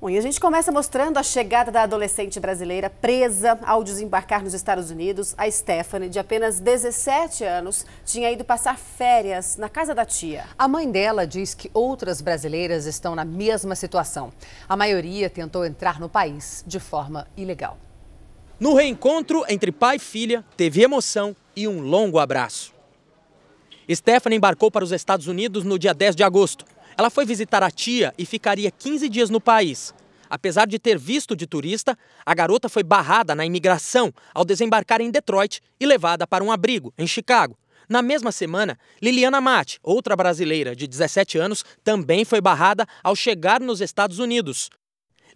Bom, e a gente começa mostrando a chegada da adolescente brasileira presa ao desembarcar nos Estados Unidos. A Stephanie, de apenas 17 anos, tinha ido passar férias na casa da tia. A mãe dela diz que outras brasileiras estão na mesma situação. A maioria tentou entrar no país de forma ilegal. No reencontro entre pai e filha, teve emoção e um longo abraço. Stephanie embarcou para os Estados Unidos no dia 10 de agosto ela foi visitar a tia e ficaria 15 dias no país. Apesar de ter visto de turista, a garota foi barrada na imigração ao desembarcar em Detroit e levada para um abrigo, em Chicago. Na mesma semana, Liliana Mate, outra brasileira de 17 anos, também foi barrada ao chegar nos Estados Unidos.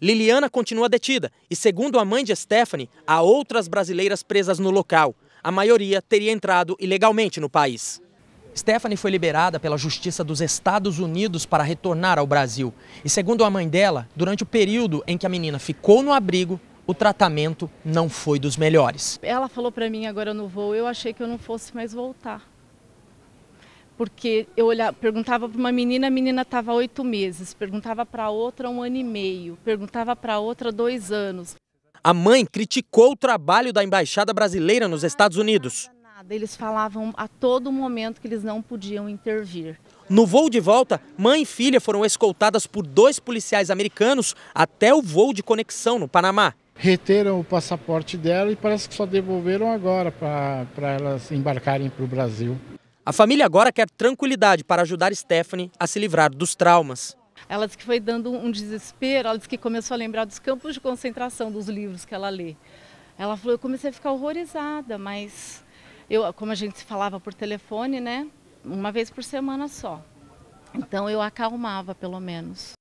Liliana continua detida e, segundo a mãe de Stephanie, há outras brasileiras presas no local. A maioria teria entrado ilegalmente no país. Stephanie foi liberada pela Justiça dos Estados Unidos para retornar ao Brasil. E segundo a mãe dela, durante o período em que a menina ficou no abrigo, o tratamento não foi dos melhores. Ela falou para mim agora no voo, eu achei que eu não fosse mais voltar. Porque eu olhava, perguntava para uma menina, a menina estava oito meses, perguntava para outra um ano e meio, perguntava para outra dois anos. A mãe criticou o trabalho da embaixada brasileira nos Estados Unidos. Eles falavam a todo momento que eles não podiam intervir. No voo de volta, mãe e filha foram escoltadas por dois policiais americanos até o voo de conexão no Panamá. Reteram o passaporte dela e parece que só devolveram agora para elas embarcarem para o Brasil. A família agora quer tranquilidade para ajudar Stephanie a se livrar dos traumas. Ela disse que foi dando um desespero, ela disse que começou a lembrar dos campos de concentração dos livros que ela lê. Ela falou, eu comecei a ficar horrorizada, mas eu, como a gente se falava por telefone, né? Uma vez por semana só. Então eu acalmava, pelo menos.